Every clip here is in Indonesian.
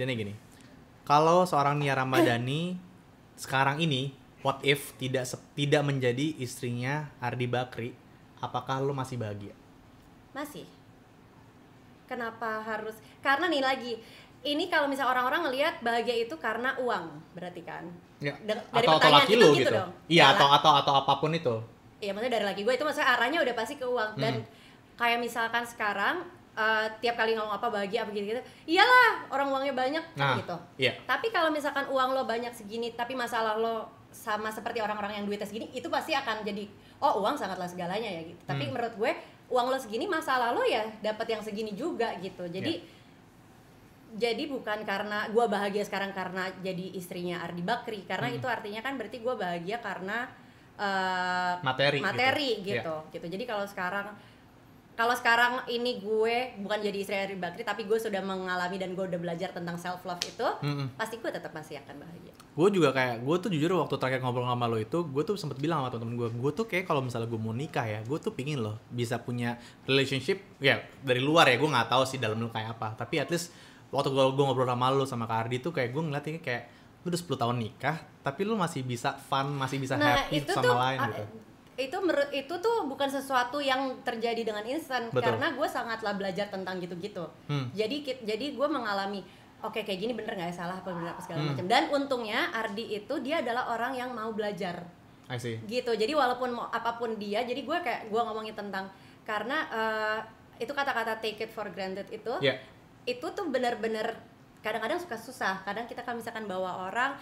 Jadi gini, kalau seorang Nia Ramadhani sekarang ini, what if tidak tidak menjadi istrinya Ardi Bakri, apakah lo masih bahagia? Masih. Kenapa harus? Karena nih lagi, ini kalau misal orang-orang ngelihat bahagia itu karena uang, berarti kan? Ya. Dari atau, atau laki itu, lu gitu, gitu. Dong. Iya, iya atau atau atau apapun itu. Iya, maksudnya dari laki gue itu maksudnya arahnya udah pasti ke uang dan hmm. kayak misalkan sekarang Eh, tiap kali ngomong apa bahagia apa gitu-gitu iyalah orang uangnya banyak kan nah, gitu iya. tapi kalau misalkan uang lo banyak segini tapi masalah lo sama seperti orang-orang yang duitnya segini itu pasti akan jadi oh uang sangatlah segalanya ya gitu tapi hmm. menurut gue uang lo segini masalah lo ya dapat yang segini juga gitu jadi yeah. Jadi bukan karena gue bahagia sekarang karena jadi istrinya Ardi Bakri karena hmm. itu artinya kan berarti gue bahagia karena uh, eh, materi materi gitu gitu, yeah. gitu. jadi kalau sekarang kalau sekarang ini gue bukan jadi istri Ari Bakri tapi gue sudah mengalami dan gue udah belajar tentang self love itu mm-hmm. pasti gue tetap masih akan bahagia gue juga kayak gue tuh jujur waktu terakhir ngobrol sama lo itu gue tuh sempat bilang sama temen-temen gue gue tuh kayak kalau misalnya gue mau nikah ya gue tuh pingin loh bisa punya relationship ya dari luar ya gue nggak tahu sih dalam lo kayak apa tapi at least waktu gue, gue ngobrol sama lo sama Kak Ardi tuh kayak gue ngeliatnya kayak lu udah 10 tahun nikah tapi lu masih bisa fun masih bisa nah, happy itu sama tuh, lain ah, gitu itu itu tuh bukan sesuatu yang terjadi dengan instan karena gue sangatlah belajar tentang gitu-gitu hmm. jadi jadi gue mengalami oke okay, kayak gini bener nggak ya? salah apa bener apa segala hmm. macam dan untungnya Ardi itu dia adalah orang yang mau belajar I see. gitu jadi walaupun mau apapun dia jadi gue kayak gue ngomongin tentang karena uh, itu kata-kata take it for granted itu yeah. itu tuh bener-bener kadang-kadang suka susah kadang kita kan misalkan bawa orang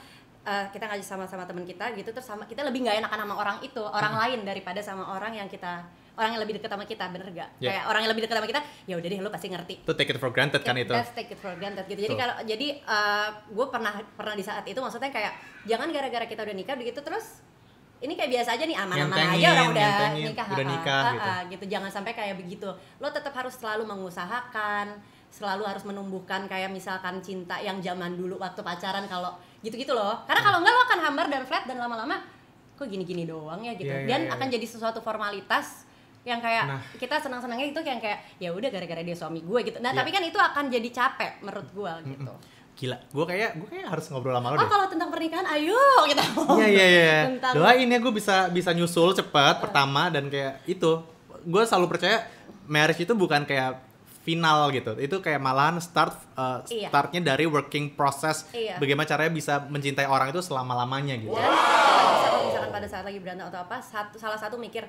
uh, kita ngaji sama sama teman kita gitu terus sama kita lebih nggak enakan sama orang itu orang hmm. lain daripada sama orang yang kita orang yang lebih dekat sama kita bener gak yeah. kayak orang yang lebih dekat sama kita ya udah deh lo pasti ngerti itu take it for granted kan itu that's take it for granted gitu jadi kalau jadi uh, eh, gue pernah pernah di saat itu maksudnya kayak jangan gara-gara kita udah nikah begitu terus ini kayak biasa aja nih aman-aman aja orang udah nikah, udah nikah uh, gitu. gitu jangan sampai kayak begitu lo tetap harus selalu mengusahakan selalu harus menumbuhkan kayak misalkan cinta yang zaman dulu waktu pacaran kalau gitu-gitu loh karena kalau enggak lo akan hambar dan flat dan lama-lama kok gini-gini doang ya gitu yeah, yeah, dan yeah, akan iya. jadi sesuatu formalitas yang kayak nah. kita senang-senangnya itu yang kayak ya udah gara-gara dia suami gue gitu nah iya. tapi kan itu akan jadi capek menurut gue gitu mm -mm gila gue kayak gue kayak harus ngobrol lama lo oh, deh. kalau tentang pernikahan ayo kita iya iya iya, iya. doain ya gue bisa bisa nyusul cepat uh. pertama dan kayak itu gue selalu percaya marriage itu bukan kayak final gitu. Itu kayak malahan start uh, iya. startnya dari working process iya. bagaimana caranya bisa mencintai orang itu selama-lamanya gitu. Wow. Kalau misalkan pada saat lagi berantem atau apa, satu, salah satu mikir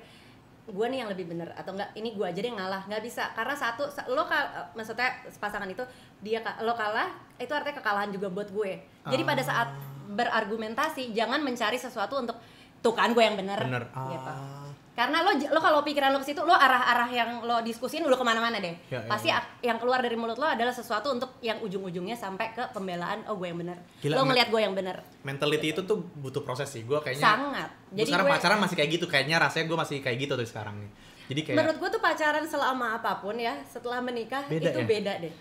gue nih yang lebih bener atau enggak ini gue aja deh yang ngalah nggak bisa karena satu lo kal maksudnya pasangan itu dia lo kalah itu artinya kekalahan juga buat gue jadi pada saat ah. berargumentasi jangan mencari sesuatu untuk tuh kan gue yang bener, bener. gitu ah karena lo lo kalau pikiran lo ke situ lo arah-arah yang lo diskusin lo kemana-mana deh ya, ya pasti ya. yang keluar dari mulut lo adalah sesuatu untuk yang ujung-ujungnya sampai ke pembelaan oh gue yang benar lo ngelihat gue yang benar mentality gitu. itu tuh butuh proses sih gue kayaknya sangat jadi sekarang gue, pacaran masih kayak gitu kayaknya rasanya gue masih kayak gitu tuh sekarang nih jadi kayak menurut gue tuh pacaran selama apapun ya setelah menikah beda itu ya? beda deh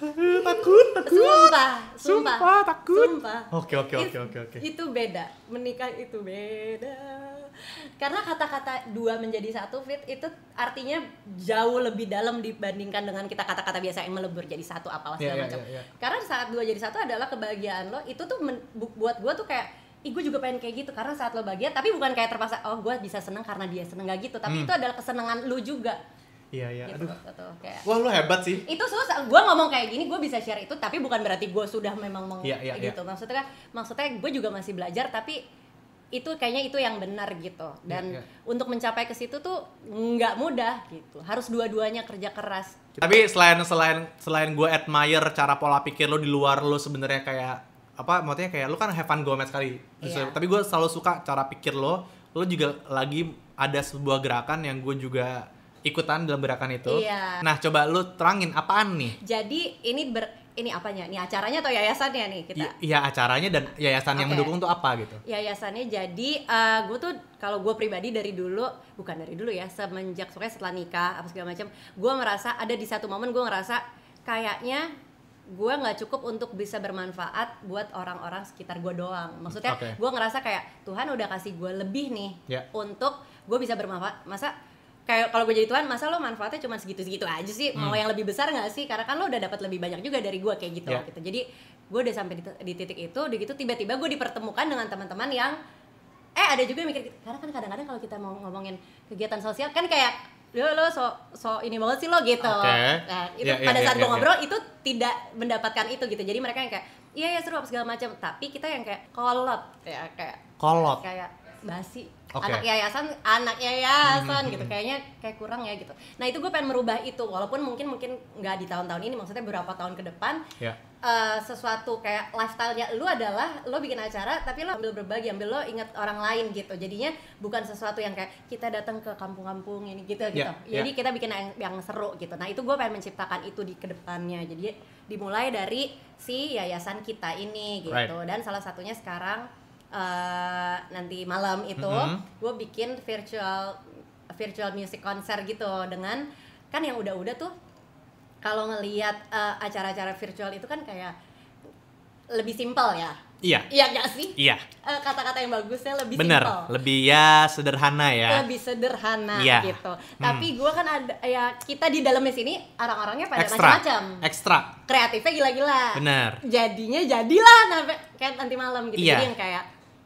takut takut sumpah sumpah, sumpah takut sumpah oke oke oke oke oke itu beda menikah itu beda karena kata-kata dua menjadi satu fit itu artinya jauh lebih dalam dibandingkan dengan kita kata-kata biasa yang melebur jadi satu apa segala yeah, iya, macam yeah, yeah. karena saat dua jadi satu adalah kebahagiaan lo itu tuh buat gue tuh kayak Ih, gue juga pengen kayak gitu karena saat lo bahagia tapi bukan kayak terpaksa oh gue bisa seneng karena dia seneng gak gitu tapi hmm. itu adalah kesenangan lo juga Iya iya. Gitu, Aduh. Gitu, kayak. Wah lu hebat sih. Itu susah. Gue ngomong kayak gini, gue bisa share itu, tapi bukan berarti gue sudah memang mau Iya iya. iya. Gitu. Iya. Maksudnya, maksudnya gue juga masih belajar, tapi itu kayaknya itu yang benar gitu dan yeah, yeah. untuk mencapai ke situ tuh nggak mudah gitu harus dua-duanya kerja keras tapi selain selain selain gue admire cara pola pikir lo di luar lo sebenarnya kayak apa maksudnya kayak lo kan Heaven Gomez kali yeah. tapi gue selalu suka cara pikir lo lo juga lagi ada sebuah gerakan yang gue juga ikutan dalam gerakan itu. Iya. Nah, coba lo terangin apaan nih? Jadi ini ber ini apanya Ini acaranya atau yayasannya nih kita iya acaranya dan yayasan okay. yang mendukung tuh apa gitu yayasannya jadi uh, eh, gue tuh kalau gue pribadi dari dulu bukan dari dulu ya semenjak sore setelah nikah apa segala macam gue merasa ada di satu momen gue ngerasa kayaknya gue nggak cukup untuk bisa bermanfaat buat orang-orang sekitar gue doang. Maksudnya okay. gue ngerasa kayak Tuhan udah kasih gue lebih nih yeah. untuk gue bisa bermanfaat. Masa kayak kalau gue jadi Tuhan masa lo manfaatnya cuma segitu-segitu aja sih hmm. mau yang lebih besar nggak sih karena kan lo udah dapat lebih banyak juga dari gue kayak gitu yeah. gitu jadi gue udah sampai di, di titik itu di gitu tiba-tiba gue dipertemukan dengan teman-teman yang eh ada juga yang mikir gitu. karena kan kadang-kadang kalau kita mau ngomongin kegiatan sosial kan kayak lo lo so so ini banget sih lo gitu okay. nah, itu yeah, yeah, pada ya, saat yeah, gue ya. ngobrol yeah. itu tidak mendapatkan itu gitu jadi mereka yang kayak iya ya seru apa segala macam tapi kita yang kayak kolot ya kayak kolot kayak basi okay. anak yayasan anak yayasan hmm. gitu kayaknya kayak kurang ya gitu nah itu gue pengen merubah itu walaupun mungkin mungkin nggak di tahun-tahun ini maksudnya beberapa tahun ke depan yeah. Ya. uh, sesuatu kayak lifestyle-nya lu adalah lu bikin acara tapi lu ambil berbagi ambil lu inget orang lain gitu jadinya bukan sesuatu yang kayak kita datang ke kampung-kampung ini gitu yeah. gitu ya. jadi kita bikin yang, yang seru gitu nah itu gue pengen menciptakan itu di kedepannya jadi dimulai dari si yayasan kita ini gitu right. dan salah satunya sekarang uh, nanti malam itu mm -hmm. gue bikin virtual virtual music concert gitu dengan kan yang udah-udah tuh kalau ngelihat uh, eh, acara-acara virtual itu kan kayak lebih simpel ya Iya. Iya gak sih? Iya. kata eh, kata-kata yang bagusnya lebih Bener, simple. lebih ya sederhana ya. Lebih sederhana iya. gitu. Hmm. Tapi gue kan ada ya kita di dalamnya sini orang-orangnya pada macam-macam. Ekstra. Kreatifnya gila-gila. Bener. Jadinya jadilah sampai kayak nanti malam gitu. Iya. Jadi yang kayak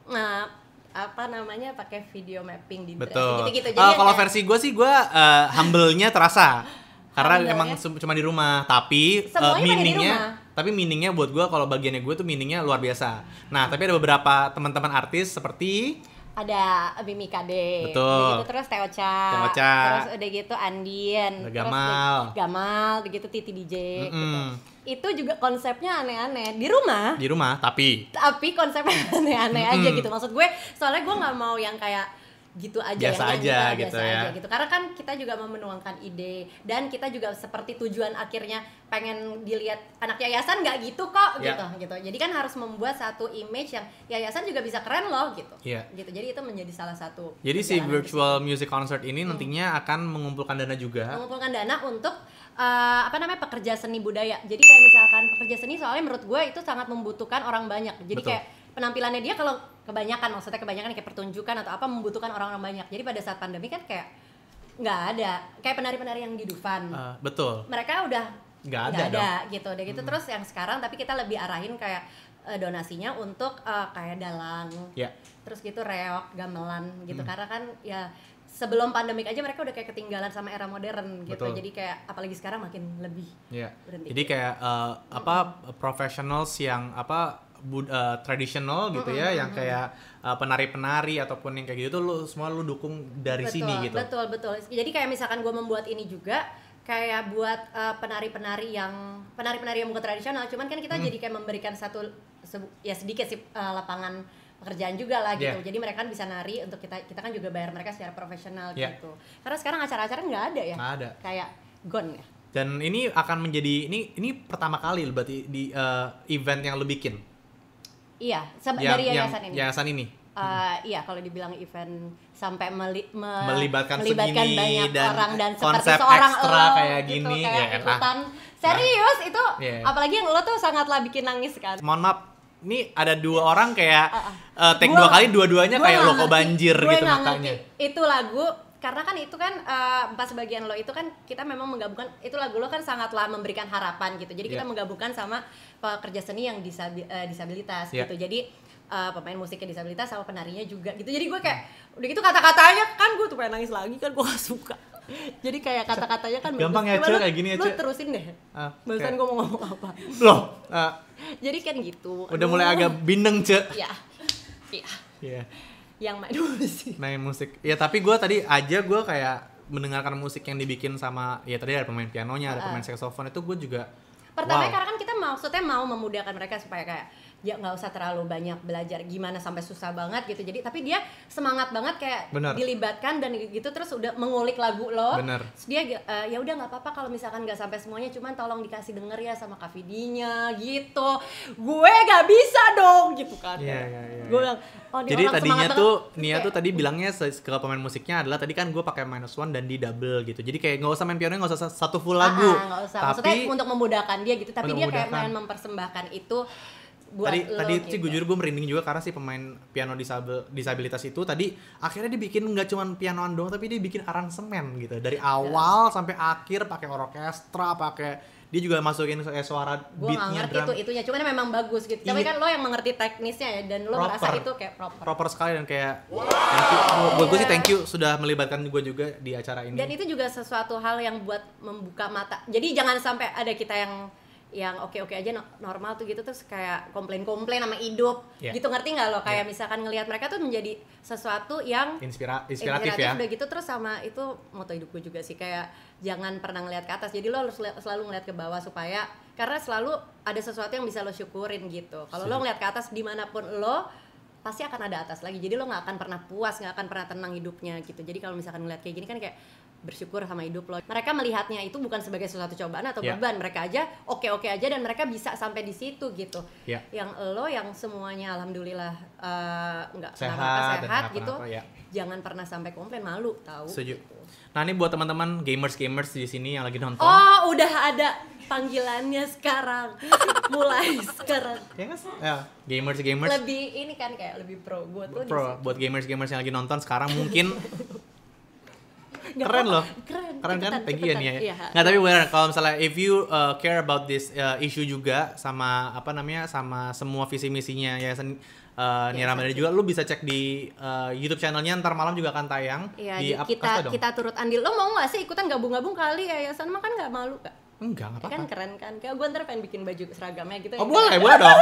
nah apa namanya pakai video mapping di Betul. gitu-gitu. Jadi oh, kalau versi gue sih gue uh, humble-nya terasa. karena humble emang ya? cuma di rumah, tapi uh, meaningnya tapi meaningnya buat gue kalau bagiannya gue tuh meaningnya luar biasa. Nah, hmm. tapi ada beberapa teman-teman artis seperti ada Bimi Kade, Betul. gitu terus Teo Cha, Teo Cha. terus udah gitu Andien, udah Gamal, terus, Gamal, begitu Titi DJ, mm -mm. gitu. Itu juga konsepnya aneh-aneh di rumah. Di rumah, tapi. Tapi konsepnya aneh-aneh aja gitu. Maksud gue, soalnya gue nggak mau yang kayak gitu aja biasa ya, aja gitu biasa ya aja, gitu karena kan kita juga mau ide dan kita juga seperti tujuan akhirnya pengen dilihat anak yayasan nggak gitu kok yeah. gitu gitu jadi kan harus membuat satu image yang yayasan juga bisa keren loh gitu yeah. gitu jadi itu menjadi salah satu jadi si virtual music concert ini hmm. nantinya akan mengumpulkan dana juga mengumpulkan dana untuk uh, apa namanya pekerja seni budaya jadi kayak misalkan pekerja seni soalnya menurut gue itu sangat membutuhkan orang banyak jadi Betul. kayak penampilannya dia kalau kebanyakan maksudnya kebanyakan kayak pertunjukan atau apa membutuhkan orang-orang banyak jadi pada saat pandemi kan kayak nggak ada kayak penari-penari yang di Dufan uh, betul mereka udah nggak ada, gak ada dong. gitu deh gitu hmm. terus yang sekarang tapi kita lebih arahin kayak uh, donasinya untuk uh, kayak dalang yeah. terus gitu reok gamelan gitu hmm. karena kan ya sebelum pandemik aja mereka udah kayak ketinggalan sama era modern gitu. Betul. Jadi kayak apalagi sekarang makin lebih. Iya. Yeah. Jadi kayak uh, apa mm professionals yang apa bud, uh, eh, tradisional gitu mm -hmm. ya yang kayak uh, penari-penari ataupun yang kayak gitu lu semua lu dukung dari betul, sini gitu. Betul, betul. Jadi kayak misalkan gue membuat ini juga kayak buat eh, penari-penari uh, penari yang penari-penari yang bukan tradisional, cuman kan kita mm. jadi kayak memberikan satu ya sedikit sih uh, lapangan pekerjaan juga lah gitu. Yeah. Jadi mereka kan bisa nari untuk kita kita kan juga bayar mereka secara profesional yeah. gitu. Karena sekarang acara-acara kan nggak ada ya. nggak ada. Kayak gone ya dan ini akan menjadi ini ini pertama kali berarti di uh, event yang lo bikin Iya, yang, dari yayasan ini. Yayasan ini. Uh, iya, kalau dibilang event sampai meli, me, melibatkan, melibatkan banyak dan orang dan konsep seperti seorang ekstra lo, kayak gitu, gini gitu, kayak ya, ikutan. Ya, ah. serius nah, itu yeah. apalagi yang lo tuh sangatlah bikin nangis kan. Mohon maaf, ini ada dua orang kayak uh, uh, take gua, dua kali dua-duanya kayak lo kok banjir gua gitu makanya. Itu lagu karena kan itu kan uh, pas bagian lo itu kan kita memang menggabungkan itu lagu lo kan sangatlah memberikan harapan gitu jadi yeah. kita iya. menggabungkan sama pekerja seni yang disabi, uh, disabilitas yeah. gitu jadi uh, pemain musiknya disabilitas sama penarinya juga gitu jadi gue kayak udah gitu kata-katanya kan gue tuh pengen nangis lagi kan gue gak suka jadi kayak kata-katanya kan gampang ya cuy kayak gini aja ya, lu terusin deh ah, barusan gue mau ngomong apa loh ah. jadi kan gitu udah mulai agak bineng cuy ya iya iya yang main musik main musik ya tapi gue tadi aja gue kayak mendengarkan musik yang dibikin sama ya tadi ada pemain pianonya ada pemain ah. saxophone itu gue juga pertama wow. karena kan kita maksudnya mau memudahkan mereka supaya kayak dia nggak usah terlalu banyak belajar gimana sampai susah banget gitu jadi tapi dia semangat banget kayak Bener. dilibatkan dan gitu terus udah mengulik lagu lo Bener. Terus dia uh, ya udah nggak apa-apa kalau misalkan nggak sampai semuanya cuman tolong dikasih denger ya sama kavidinya gitu gue nggak bisa dong gitu kan yeah, yeah, yeah, gue iya. bilang oh jadi tadinya tuh Nia tuh tadi bilangnya ke pemain musiknya adalah tadi kan gue pakai minus one dan di double gitu jadi kayak nggak usah main piano nggak usah satu full ah, lagu ah, gak usah. tapi Maksudnya untuk memudahkan dia gitu tapi dia kayak main mempersembahkan itu buat tadi lo, tadi gitu. sih gue jujur gue merinding juga karena si pemain piano disabil, disabilitas itu tadi akhirnya dia bikin nggak cuman pianoan doang tapi dia bikin aransemen gitu dari iya. awal sampai akhir pakai orkestra pakai dia juga masukin eh, suara gua beatnya ngerti drum. itu itunya cuman memang bagus gitu tapi iya. kan lo yang mengerti teknisnya ya dan lo proper. merasa itu kayak proper proper sekali dan kayak wow. thank you sih thank you sudah melibatkan gue juga di acara ini dan itu juga sesuatu hal yang buat membuka mata jadi jangan sampai ada kita yang yang oke-oke aja normal tuh gitu terus kayak komplain-komplain sama hidup yeah. gitu ngerti nggak lo kayak yeah. misalkan ngelihat mereka tuh menjadi sesuatu yang Inspira inspiratif, inspiratif ya udah gitu terus sama itu moto hidup gue juga sih kayak jangan pernah ngelihat ke atas jadi lo harus selalu ngelihat ke bawah supaya karena selalu ada sesuatu yang bisa lo syukurin gitu kalau lo ngelihat ke atas dimanapun lo pasti akan ada atas lagi jadi lo nggak akan pernah puas nggak akan pernah tenang hidupnya gitu jadi kalau misalkan ngeliat kayak gini kan kayak bersyukur sama hidup lo. Mereka melihatnya itu bukan sebagai sesuatu cobaan atau yeah. beban, mereka aja oke-oke aja dan mereka bisa sampai di situ gitu. Yeah. Yang lo yang semuanya alhamdulillah eh, nggak uh, sehat, sehat gitu. Kenapa, ya. Jangan pernah sampai komplain malu tahu. Setuju. Gitu. Nah, ini buat teman-teman gamers-gamers di sini yang lagi nonton. Oh, udah ada panggilannya sekarang. Mulai sekarang. Ya, ya gamers-gamers. Lebih ini kan kayak lebih pro. buat lo. pro buat gamers-gamers yang lagi nonton sekarang mungkin keren loh keren keren kan Peggy ya nih ya iya, nggak tapi benar kalau misalnya if you uh, care about this uh, issue juga sama apa namanya sama semua visi misinya yayasan uh, Nia ya, juga lu bisa cek di uh, YouTube channelnya ntar malam juga akan tayang ya, di, di kita kita turut andil lo mau nggak sih ikutan gabung-gabung kali yayasan makan nggak malu kak? Enggak, enggak ya kan apa-apa. Kan keren kan? Kayak gue ntar pengen bikin baju seragamnya gitu. Ya. Oh, boleh, boleh gitu. dong.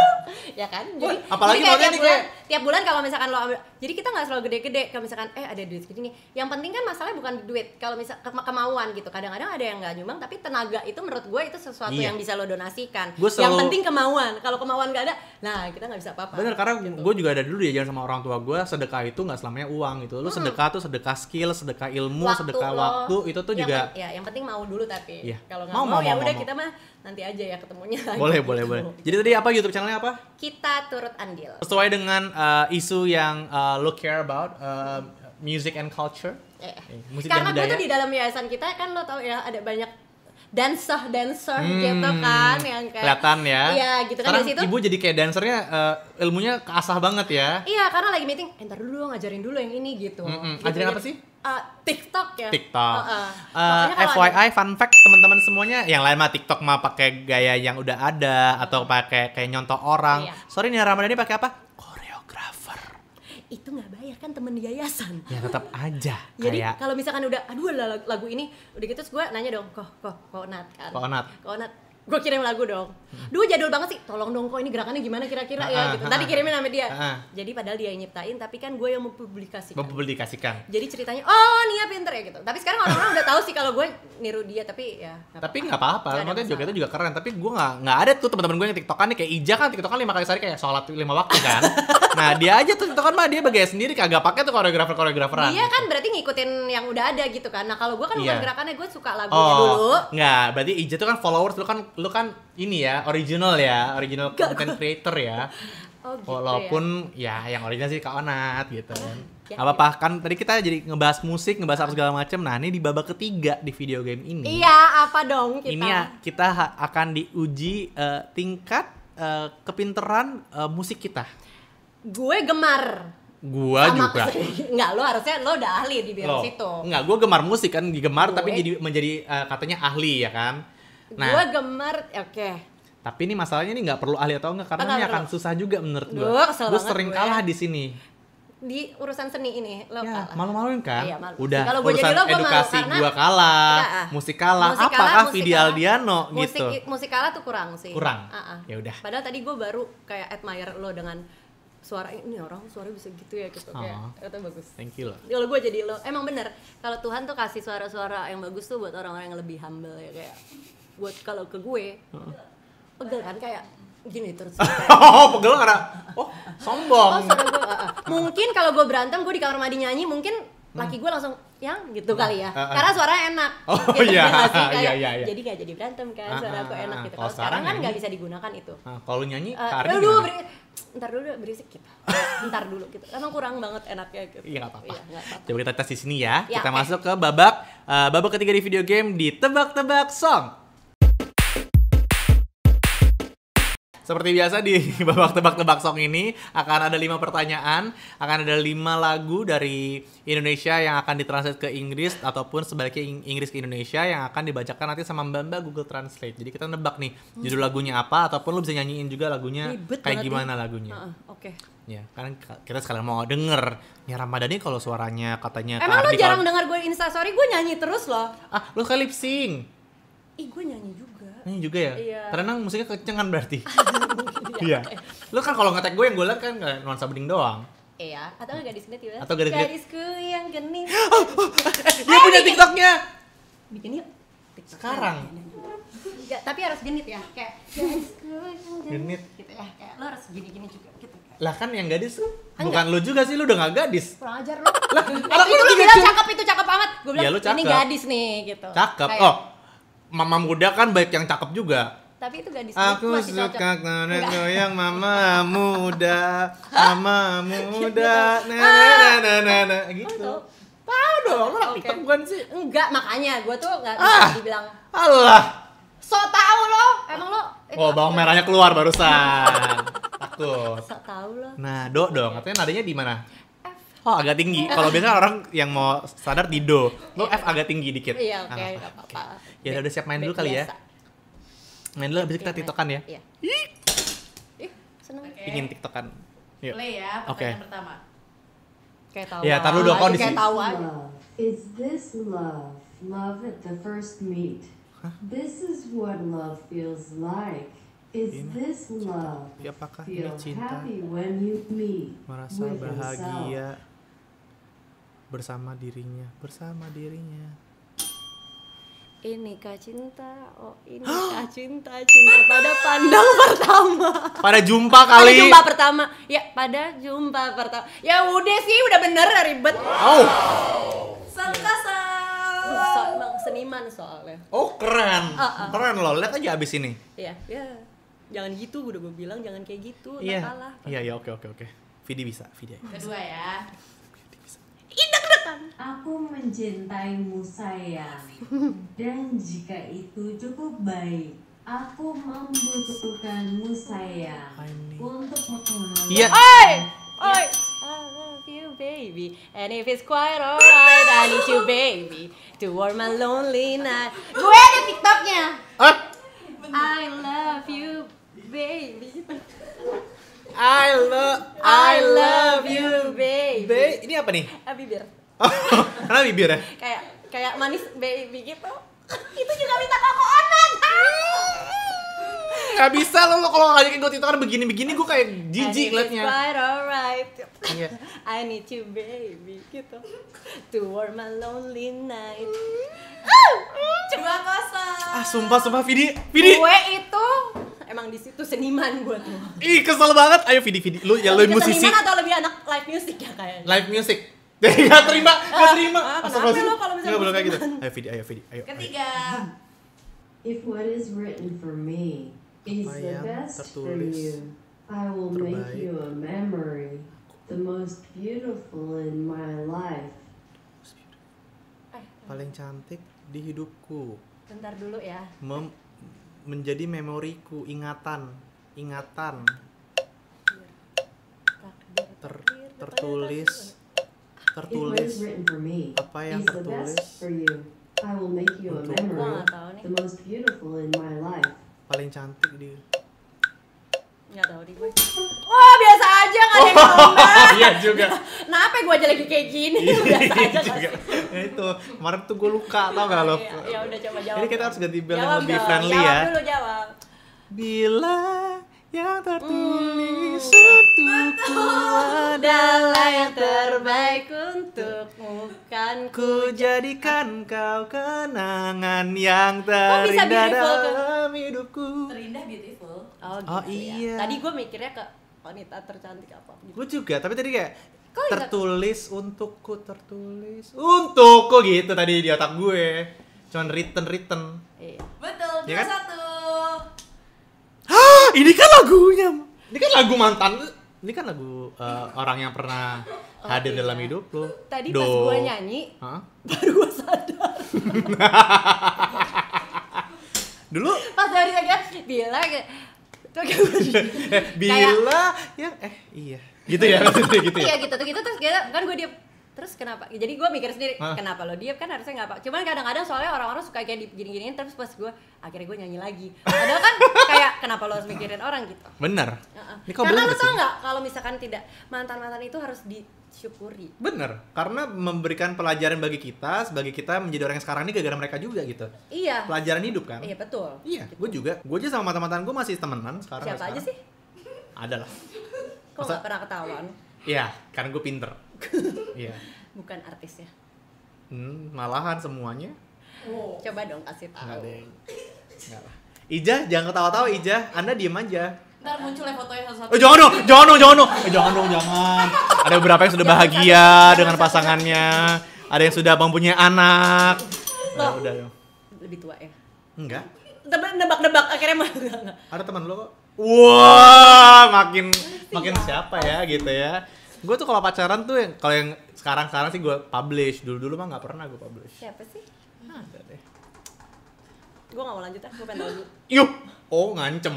ya kan? Jadi, apalagi jadi kayak tiap bulan, kayak... tiap bulan kalau misalkan lo ambil, jadi kita nggak selalu gede-gede. Kalau misalkan eh ada duit segini nih. Yang penting kan masalahnya bukan duit. Kalau misal ke kemauan gitu. Kadang-kadang ada yang nggak nyumbang tapi tenaga itu menurut gue itu sesuatu iya. yang bisa lo donasikan. Gua selalu... Yang penting kemauan. Kalau kemauan nggak ada, nah kita nggak bisa apa-apa. Bener, karena gitu. gue juga ada dulu ya jangan sama orang tua gue sedekah itu nggak selamanya uang gitu. Lo hmm. sedekah tuh sedekah skill, sedekah ilmu, waktu sedekah lo, waktu itu tuh yang juga. Ya, yang penting mau dulu tapi. Iya. Kalau mau ngomong, ya udah kita mah nanti aja ya ketemunya. Boleh, gitu. boleh, boleh. Gitu. Jadi tadi apa YouTube channelnya apa? Kita turut andil. Sesuai dengan uh, isu yang uh, lo care about, uh, music and culture. Iya. Eh. Musik Karena gue tuh di dalam yayasan kita kan lo tau ya ada banyak dancer dancer hmm, gitu kan yang kayak kelihatan ya iya gitu kan di situ ibu jadi kayak dansernya uh, ilmunya keasah banget ya iya karena lagi meeting entar dulu ngajarin dulu yang ini gitu, mm gitu apa sih Eh, TikTok ya. TikTok. Uh, uh, uh, FYI ada... fun fact teman-teman semuanya yang lain mah TikTok mah pakai gaya yang udah ada atau pakai kayak nyontoh orang. Iya. Sorry nih ini pakai apa? Koreografer. Itu nggak bayar kan temen yayasan. Ya tetap aja. Jadi kayak... kalau misalkan udah aduh lagu, lagu ini udah gitu gue nanya dong kok kok kok nat kan. Kok nat. Kok nat gue kirim lagu dong. Duh jadul banget sih, tolong dong kok ini gerakannya gimana kira-kira ya ah, ah, gitu. Ah, Tadi kirimin sama dia. Jadi padahal dia yang nyiptain, tapi kan gue yang mempublikasikan. Mempublikasikan. Jadi ceritanya, oh Nia pinter ya gitu. Tapi sekarang orang-orang udah tahu sih kalau gue niru dia, tapi ya. tapi nggak apa-apa, maksudnya jogetnya juga keren. Tapi gue nggak nggak ada tuh teman-teman gue yang tiktokan nih kayak Ija kan tiktokan lima kali sehari kayak sholat lima waktu kan. nah dia aja tuh tiktokan mah dia bagai sendiri kagak pakai tuh koreografer koreograferan. Iya kan gitu. berarti ngikutin yang udah ada gitu kan. Nah kalau gue kan bukan iya. gerakannya gue suka lagunya oh, dulu. Nggak, berarti Ija tuh kan followers lu kan lu kan ini ya original ya original Gak, content creator ya oh, gitu ya. walaupun ya. ya yang original sih kak Onat gitu kan ya, apa apa ya. kan tadi kita jadi ngebahas musik ngebahas apa segala macam nah ini di babak ketiga di video game ini iya apa dong kita ini ya kita akan diuji uh, tingkat uh, kepinteran uh, musik kita gue gemar gua sama juga nggak lo harusnya lo udah ahli di bidang situ nggak gue gemar musik kan digemar gue. tapi jadi menjadi uh, katanya ahli ya kan nah, gue gemar oke okay. tapi ini masalahnya ini nggak perlu ahli atau enggak karena oh, ini perlu. akan susah juga menurut gue gue sering gue. Ya. kalah di sini di urusan seni ini lo ya, kalah. malu-maluin kan? Iya, malu. Udah kalau urusan jadi lo, gua edukasi malu, kalah, ya, musik kalah, musik kalah, apakah video Aldiano musik, gitu. Musik kalah tuh kurang sih. Kurang. Uh -uh. Ya udah. Padahal tadi gue baru kayak admire lo dengan suara ini orang suara bisa gitu ya gitu oh. kayak itu bagus. Thank you lo. Kalau gue jadi lo emang bener kalau Tuhan tuh kasih suara-suara yang bagus tuh buat orang-orang yang lebih humble ya kayak buat kalau ke gue pegel kan kayak gini terus oh pegel karena oh sombong oh, gue, uh, mungkin kalau gue berantem gue di kamar mandi nyanyi mungkin hmm. laki gue langsung yang gitu hmm. kali ya uh, uh. karena suaranya enak oh gitu, iya, sih, iya, iya, iya jadi gak jadi berantem kan uh, suara aku enak gitu oh, kalau sekarang kan nggak bisa digunakan itu uh, kalau nyanyi eh, uh, dulu beri, ntar dulu berisik kita gitu. ntar dulu gitu emang kurang banget enaknya gitu iya nggak apa-apa iya, coba kita tes di sini ya, ya kita okay. masuk ke babak uh, babak ketiga di video game di tebak-tebak song Seperti biasa di babak tebak-tebak song ini akan ada lima pertanyaan, akan ada lima lagu dari Indonesia yang akan ditranslate ke Inggris ataupun sebaliknya Inggris ke Indonesia yang akan dibacakan nanti sama Mbak Mbak Google Translate. Jadi kita nebak nih judul hmm. lagunya apa ataupun lu bisa nyanyiin juga lagunya Ribet kayak gimana ya. lagunya. Uh, Oke. Okay. Ya, kan kita sekalian mau denger. Ya Ramadhani kalau suaranya katanya Emang lu jarang kalo... denger gue Insta sorry gue nyanyi terus loh. Ah, lu kali lip sync. Ih, gue nyanyi juga. Ini juga ya. Iya. Terenang musiknya kecengan berarti. iya. iya lu kan kalau ngetek gue yang gue liat kan nggak nuansa bening doang. Iya, atau enggak gadis tiba Atau gadis Gadisku yang gening. Oh, oh, oh, dia punya iya. TikToknya. Bikin yuk. Sekarang. Ya, tapi harus genit ya, kayak gadisku yang genit. Gitu ya, kayak lo harus gini-gini juga gitu. Kan. Lah kan yang gadis tuh bukan lu juga sih, lu udah gak gadis. Kurang ajar lu. lah, anak lu bilang gitu- cakep itu cakep banget. Gue bilang ya, lu cakep. ini gadis nih gitu. Cakep. Kayak, oh, mama muda kan baik yang cakep juga tapi itu gadis aku masih suka nenek goyang mama muda mama muda nenek gitu. nenek na ah. gitu tahu dong lo okay. tiktok bukan sih enggak makanya gue tuh nggak ah, dibilang Allah so tau lo emang lo oh bawang merahnya keluar barusan takut so tau lo nah do dong katanya nadanya di mana oh agak tinggi. Kalau biasanya kan orang yang mau standar di do, lo F agak tinggi dikit. Iya, ah, oke, okay, apa-apa. Okay. Ya udah siap main dulu kali ya. Main dulu habis kita tiktokan ya. Iya. Ih, seneng. Ingin tiktokan. Yuk. Play ya, pertanyaan okay. pertama. Kayak tahu. Ya, taruh dua kondisi. Kayak tahu aja. Is this love? Love at the first meet. This is what love feels like. Is ini. this love? Ya, apakah feel ini cinta? Happy when you meet Merasa bahagia. Yourself bersama dirinya bersama dirinya ini kah cinta oh ini kah cinta cinta pada pandang pertama pada jumpa kali pada jumpa pertama ya pada jumpa pertama ya udah sih udah bener ribet wow oh seniman soalnya oh keren uh, uh. keren loh lihat aja abis ini iya yeah, yeah. jangan gitu udah gue bilang jangan kayak gitu Iya, iya iya oke oke oke Vidi bisa Vidi kedua ya Aku mencintaimu sayang Dan jika itu cukup baik Aku membutuhkanmu sayang Untuk mengenal Iya Oi! Ya. Oi! I love you baby And if it's quite alright I need you baby To warm my lonely night Gue ada tiktoknya I love you baby I love I love you baby. Ini apa nih? Bibir. Karena bibir ya? Kayak kayak manis baby gitu. itu juga minta koko onan. Gak bisa lo, lo kalau ngajakin gue tito kan begini-begini gue kayak jijik liatnya Right, alright. Yeah. I need you baby gitu. To warm my lonely night. Coba kosong. Ah sumpah sumpah Vidi, Vidi. Gue itu emang di situ seniman gue tuh. Ih kesel banget. Ayo Vidi Vidi, lu ya lu musisi. Seniman atau lebih anak live music ya kayaknya. Live music jadi gak terima, gak ah, terima. Ah, kenapa lo kalau misalnya boleh kayak gitu. Ayo Vidi, ayo Vidi, ayo. Ketiga. If what is written for me is the best for you, I will terbaik. make you a memory, the most beautiful in my life. Eh, eh. Paling cantik di hidupku. Bentar dulu ya. Mem menjadi memoriku, ingatan, ingatan. Iya. Ter tertulis iya, tertulis apa yang tertulis untuk paling cantik dia Nggak tahu di gue Wah biasa aja nggak ada yang komen oh, Iya juga apa gue aja lagi kayak gini iya, Biasa aja iya ya itu Kemarin tuh gue luka tau gak lo ya, ya udah coba jawab Ini kita harus ganti bel yang lebih friendly jawab ya dulu jawab Bila yang tertulis hmm untukku adalah yang terbaik untukmu kan ku jadikan kau kenangan yang terindah dalam hidupku terindah beautiful oh, oh gitu oh iya ya. tadi gue mikirnya ke wanita tercantik apa gitu. gue juga tapi tadi kayak Kok tertulis gitu? untukku tertulis untukku gitu tadi di otak gue cuman written written iya. betul ya kan? satu Hah, ini kan lagunya ini kan lagu mantan ini kan lagu uh, orang yang pernah hadir iya. dalam hidup lo. Tadi Do. pas gue nyanyi, huh? baru gue sadar. Dulu pas dari saya eh, bila kayak bila ya eh iya gitu ya gitu, ya iya gitu tuh gitu terus gitu, kan gue dia terus kenapa jadi gue mikir sendiri Hah? kenapa lo diam kan harusnya nggak apa cuman kadang-kadang soalnya orang-orang suka kayak gini giniin terus pas gue akhirnya gue nyanyi lagi padahal kan kenapa lo harus mikirin orang gitu bener uh-uh. karena lo tau nggak kalau misalkan tidak mantan mantan itu harus disyukuri bener karena memberikan pelajaran bagi kita sebagai kita menjadi orang yang sekarang ini gara-gara mereka juga gitu iya pelajaran hidup kan iya betul iya gitu. gue juga gue aja sama mantan mantan gue masih temenan sekarang siapa sekarang. aja sih ada lah kok nggak pernah ketahuan iya karena gue pinter iya bukan artis ya? hmm, malahan semuanya oh. coba dong kasih tahu Enggak, deh. Enggak lah Ija, jangan ketawa-tawa Ija. Anda diem aja. Ntar muncul ya fotonya satu-satu. Oh, jangan dong, jangan dong, jangan dong. Eh, jangan dong, jangan. Ada beberapa yang sudah bahagia dengan pasangannya. Ada yang sudah mempunyai anak. Loh, nah, udah, dong. Lebih tua ya? Enggak. Nebak-nebak akhirnya mah Ada teman lo kok. Wah, wow, makin makin siapa ya gitu ya. Gue tuh kalau pacaran tuh yang kalau yang sekarang-sekarang sih gue publish. Dulu-dulu mah nggak pernah gue publish. Siapa sih? Hmm. Ada deh gue gak mau lanjut ya gue pengen tahu dulu yuk oh ngancem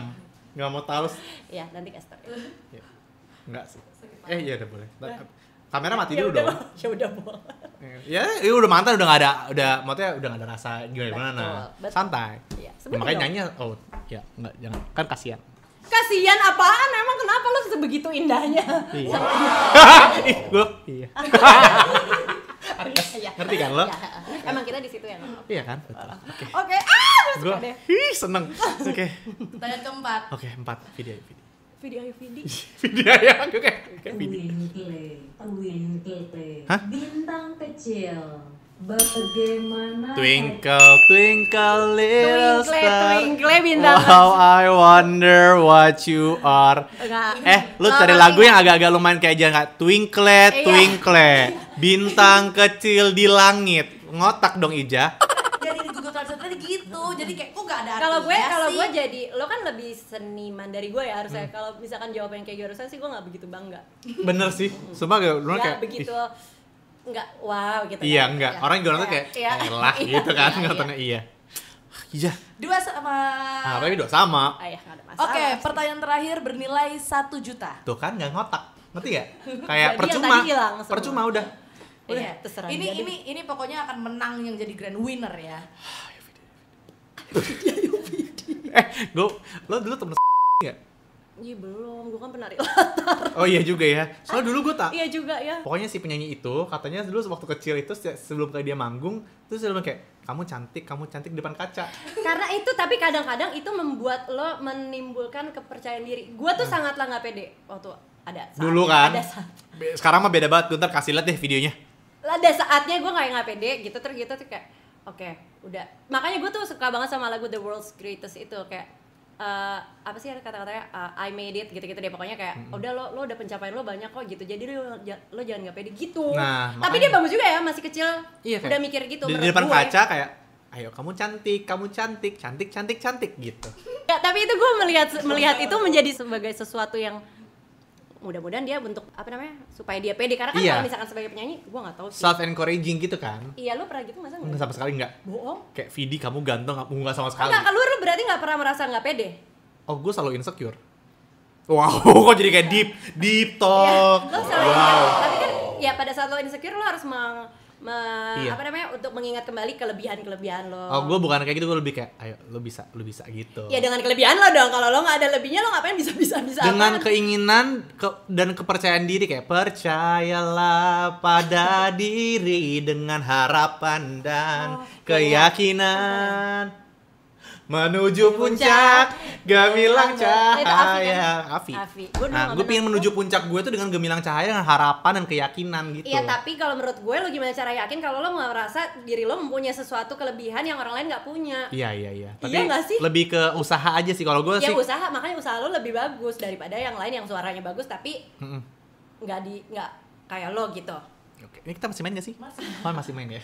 Gak mau tahu iya nanti kasih tau ya. nggak sih eh iya udah boleh eh. kamera mati ya dulu udah, dong ya udah boleh ya itu iya, udah mantan udah gak ada udah maksudnya udah gak ada rasa gimana gimana nah santai iya, ya, ya, makanya nyanyi oh ya nggak jangan kan kasihan kasihan apaan emang kenapa lo sebegitu indahnya iya. gue iya Aries. Iya, iya. Ngerti kan lo? Ya, emang kita di situ ya, no? Iya kan? Oke. Oke. Okay. Okay. Ah, gue suka deh. Hi, seneng. Oke. Okay. Tanya keempat. Oke, okay, empat. Video, video. Video ayo Video Vidi ayo kayak kayak Vidi. Hah? Bintang kecil. Bagaimana Twinkle twinkle little twinkle, star Twinkle bintang Wow I wonder what you are Enggak. Eh lu cari oh, lagu yang agak-agak lumayan kayak jangan Twinkle eh, twinkle iya. Bintang kecil di langit Ngotak dong Ija Jadi di Google Translate gitu Jadi kayak kok gak ada Kalau gue kalau gue jadi Lo kan lebih seniman dari gue ya harusnya hmm. Kalau misalkan jawaban kayak gue harusnya sih gue gak begitu bangga Bener sih Sumpah gue kayak begitu ih nggak wow gitu iya kan? nggak ya. orang juga tuh iya. kayak ya. elah eh, iya, gitu kan iya, iya. iya Iya. Dua sama. Nah, tapi dua sama. Ayah, iya, ada masalah. Oke, okay, pertanyaan terakhir bernilai satu juta. Tuh kan nggak ngotak, ngerti ya Kayak percuma. percuma udah. Udah, iya, terserah ini ini deh. ini pokoknya akan menang yang jadi grand winner ya. Ah, eh, gue lo dulu temen Iya belum, gue kan penari latar. Oh iya juga ya. Soalnya ah, dulu gue tak. Iya juga ya. Pokoknya si penyanyi itu katanya dulu waktu kecil itu sebelum kayak dia manggung terus dia kayak kamu cantik, kamu cantik di depan kaca. Karena itu tapi kadang-kadang itu membuat lo menimbulkan kepercayaan diri. Gue tuh hmm. sangatlah nggak pede waktu ada Saat dulu kan. Ada saat. Sekarang mah beda banget. ntar kasih liat deh videonya. Ada saatnya gue kayak nggak pede gitu terus gitu tuh kayak oke okay, udah. Makanya gue tuh suka banget sama lagu The World's Greatest itu kayak uh, apa sih ada kata-katanya uh, I made it gitu-gitu deh pokoknya kayak hmm. udah lo lo udah pencapaian lo banyak kok gitu jadi lo lo jangan nggak pede gitu nah, tapi dia bagus juga ya masih kecil iya, kayak, udah mikir gitu di, di depan gue. kaca kayak ayo kamu cantik kamu cantik cantik cantik cantik gitu ya, tapi itu gue melihat melihat itu menjadi sebagai sesuatu yang mudah-mudahan dia bentuk apa namanya supaya dia pede karena kan iya. kalau misalkan sebagai penyanyi gue nggak tahu sih. self encouraging gitu kan iya lo pernah gitu masa nggak sama sekali nggak bohong kayak Vidi kamu ganteng kamu nggak sama sekali nggak keluar berarti nggak pernah merasa nggak pede? Oh, gue selalu insecure. Wow, kok jadi kayak deep, deep talk. Ya, lo selalu wow. Insecure. Tapi kan ya pada saat lo insecure lo harus meng me, iya. apa namanya untuk mengingat kembali kelebihan-kelebihan lo. Oh, gue bukan kayak gitu, gue lebih kayak ayo lo bisa, lo bisa gitu. Ya dengan kelebihan lo dong. Kalau lo nggak ada lebihnya lo ngapain bisa bisa bisa. Dengan apaan? keinginan ke, dan kepercayaan diri kayak percayalah pada diri dengan harapan dan oh, iya, iya. keyakinan. Iya menuju puncak, gemilang iya, kan? cahaya. Afi. Afi. nah, gue pengen menuju puncak gue tuh dengan gemilang cahaya dengan harapan dan keyakinan gitu. Iya, tapi kalau menurut gue lo gimana cara yakin kalau lo nggak merasa diri lo mempunyai sesuatu kelebihan yang orang lain nggak punya? Iya, iya, iya. Tapi iya sih? Lebih ke usaha aja sih kalau gue ya, sih. Ya usaha, makanya usaha lo lebih bagus daripada yang lain yang suaranya bagus tapi nggak mm -mm. di nggak kayak lo gitu. Oke, ini kita masih main gak sih? Masih. Oh, masih main ya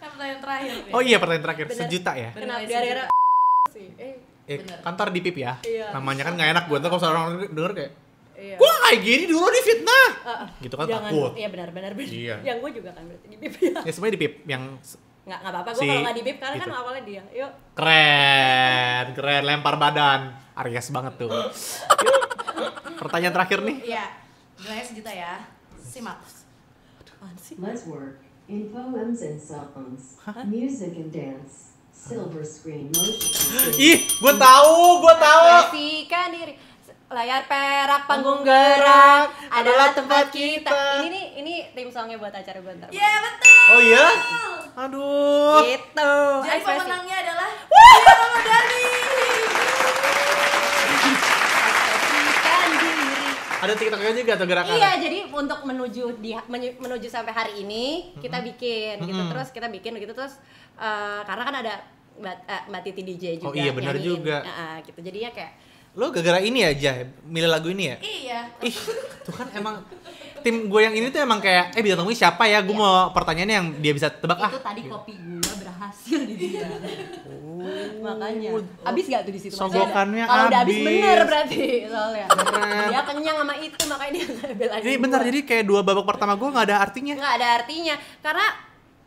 kan pertanyaan terakhir nih. oh iya pertanyaan terakhir bener, sejuta ya kenapa kenapa daerah sih eh, eh kantor di pip ya iya. namanya kan nggak enak buat ntar kalau orang denger kayak Iya. Gue kayak gini dulu di fitnah. Uh, gitu kan jangan, takut. Iya benar-benar benar. Iya. Yang gue juga kan berarti di pip ya. ya semuanya di pip yang nggak nggak apa-apa gue si, kalau nggak di pip karena kan gitu. kan awalnya dia. Yuk. Keren, keren lempar badan. Aries banget tuh. Pertanyaan terakhir nih. Iya. Nilainya sejuta ya. Simak. Apaan Let's work in poems and songs, Hah? music and dance. Silver screen motion. Ih, gue tahu, gue tahu. Ekspresikan diri. Layar perak panggung gerak adalah tempat kita. kita. Ini nih, ini tim songnya buat acara gue ntar. Iya betul. Oh iya? Aduh. Gitu. Jadi pemenangnya adalah Wah, Dani. ada tiktoknya juga atau gerakan iya jadi untuk menuju di menuju sampai hari ini kita mm -hmm. bikin gitu terus kita bikin gitu terus uh, karena kan ada mbak, uh, mbak Titi DJ oh, juga oh iya benar juga uh, uh, gitu jadinya kayak lo gara-gara ini aja ya, milih lagu ini ya? Iya. Ih, tuh kan emang tim gue yang ini tuh emang kayak eh bisa temuin siapa ya? Gue iya. mau pertanyaannya yang dia bisa tebak itu ah. Itu tadi gitu. kopi gue berhasil di dia. Oh. Makanya. Abis gak tuh di situ? Sogokannya Kalau udah abis bener berarti soalnya. Bener. Dia kenyang sama itu makanya dia belain. Jadi bentar jadi kayak dua babak pertama gue nggak ada artinya. Nggak ada artinya karena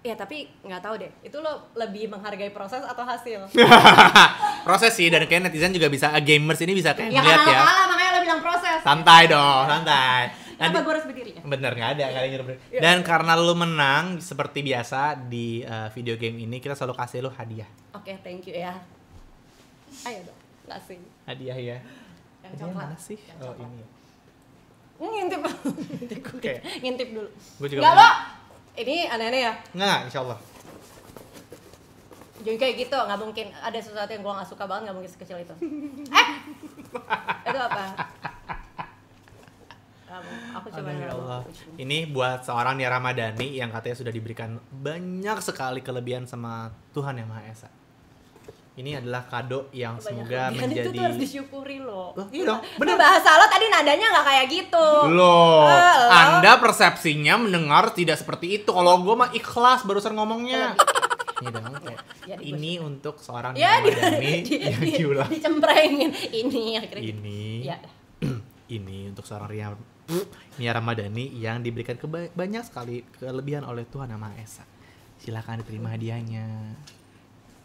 ya tapi nggak tahu deh itu lo lebih menghargai proses atau hasil proses sih dan kayak netizen juga bisa eh, gamers ini bisa kayak ya, melihat ya. Kalah, makanya lo bilang proses. Santai dong, santai. Nanti, Apa gue harus berdiri? Ya? Bener gak ada kali nyuruh berdiri. Yeah. Dan karena lu menang seperti biasa di uh, video game ini kita selalu kasih lu hadiah. Oke, okay, thank you ya. Ayo dong, kasih. Hadiah ya. Yang coklat. Mana sih? Yang oh, coklat. Oh, ini. ya. ngintip, ngintip dulu. Gue juga. Gak lo. Ini aneh-aneh ya? Enggak, insyaallah jadi kayak gitu nggak mungkin ada sesuatu yang gue nggak suka banget nggak mungkin sekecil itu eh itu apa aku coba Aduh, ya Allah. Ini buat seorang Nia Ramadhani yang katanya sudah diberikan banyak sekali kelebihan sama Tuhan Yang Maha Esa. Ini adalah kado yang banyak semoga menjadi itu harus disyukuri loh. iya dong. Bener. Bahasa lo tadi nadanya nggak kayak gitu. Loh, eh, lo. Anda persepsinya mendengar tidak seperti itu. Kalau gue mah ikhlas barusan ngomongnya ya dong kayak ya, ini untuk seorang ya, di, di, yang gitu di, diulang dicemprengin ini akhirnya ini ya. ini untuk seorang Ria Nia Ramadhani yang diberikan keba- banyak sekali kelebihan oleh Tuhan yang Maha Esa silahkan diterima hadiahnya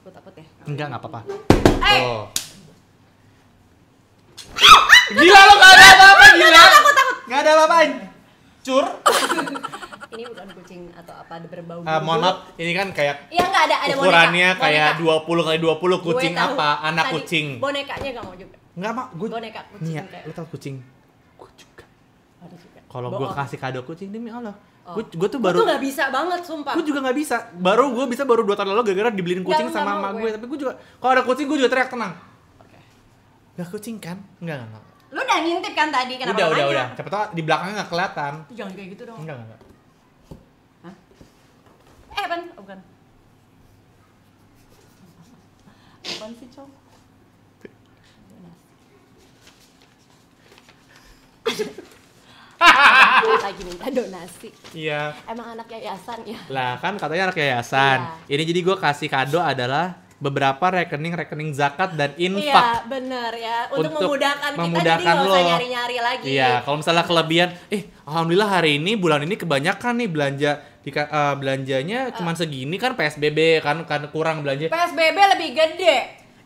gue takut ya enggak nggak apa-apa eh! oh. Gila lo nggak ada apa-apa gila. Gak ada apa ada apa-apa. Cur ini bukan kucing atau apa ada berbau. Uh, mohon maaf, ini kan kayak Iya enggak ada ada ukurannya boneka. kayak dua puluh kali dua puluh kucing tahu, apa? Anak tadi kucing. Bonekanya enggak mau juga. nggak mau, gue boneka kucing Nia, ya, kayak. Lu tahu kucing? Gue juga. juga. Kalau gue kasih kado kucing demi Allah, Oh. Gue tuh baru Gue tuh gak bisa banget sumpah Gue juga gak bisa Baru gue bisa baru 2 tahun lalu gara-gara dibeliin ya, kucing gak, sama mama gue. gue Tapi gue juga Kalau ada kucing gue juga teriak tenang Oke. okay. Gak kucing kan? Enggak, enggak, enggak Lu udah ngintip kan tadi kenapa Udah, udah, nanya? udah Cepet tau di belakangnya gak kelihatan Jangan kayak gitu dong enggak, enggak eh apaan? Oh, bukan apaan sih cowok? lagi minta donasi. Iya. Emang anak yayasan ya. Lah kan katanya anak yayasan. Iya. Ini jadi gue kasih kado adalah beberapa rekening-rekening zakat dan infak. Iya, benar ya. Untuk, untuk memudahkan, memudahkan kita jadi nggak usah nyari-nyari lagi. Iya, kalau misalnya kelebihan, eh alhamdulillah hari ini bulan ini kebanyakan nih belanja di uh, eh, belanjanya uh. cuman eh. segini kan PSBB kan kan kurang belanja. PSBB lebih gede.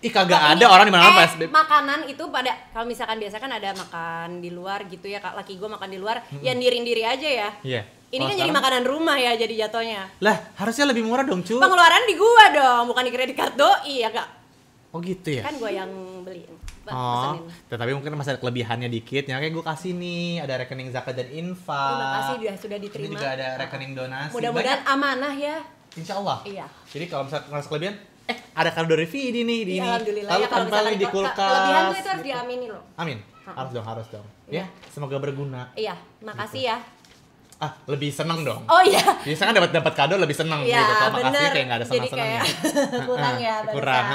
Ih kagak ada orang di mana eh, PSBB. Makanan itu pada kalau misalkan biasa kan ada makan di luar gitu ya Kak laki gue makan di luar mm -hmm. ya diri diri aja ya. Iya. Yeah. Ini oh, kan sekarang? jadi makanan rumah ya jadi jatuhnya. Lah, harusnya lebih murah dong, cuy. Pengeluaran di gua dong, bukan di kredit kartu. Iya, Kak Oh gitu ya? Kan gue yang beliin. oh, tetapi mungkin masih ada kelebihannya dikit. Ya kayak gue kasih nih, ada rekening zakat dan infak. Terima oh, kasih sudah, sudah diterima. Ini juga ada rekening donasi. Mudah-mudahan amanah ya. Insya Allah. Iya. Jadi kalau misalnya ngerasa kelebihan, eh ada kado dari ini nih di iya, ini. Alhamdulillah. Lalu ya, di kulkas. Kelebihan tuh itu harus diamin diamini loh. Amin. Harus dong, harus dong. Iya. Ya, semoga berguna. Iya, makasih gitu. ya ah lebih seneng dong oh iya biasanya kan dapat dapat kado lebih seneng ya, gitu kalau makasih kayak nggak ada seneng senengnya kurang ya kurang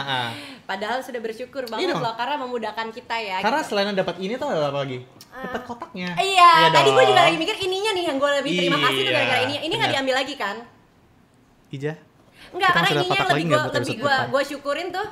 Padahal sudah bersyukur banget iya. loh karena memudahkan kita ya. Karena gitu. selain dapat ini tuh ada apa lagi? Uh, kotaknya. Iya, iya tadi gue juga lagi mikir ininya nih yang gue lebih terima iya. kasih iya, tuh gara-gara ini. Ini nggak diambil lagi kan? Ija. Enggak, karena ininya yang lebih gue lebih gue gue syukurin tuh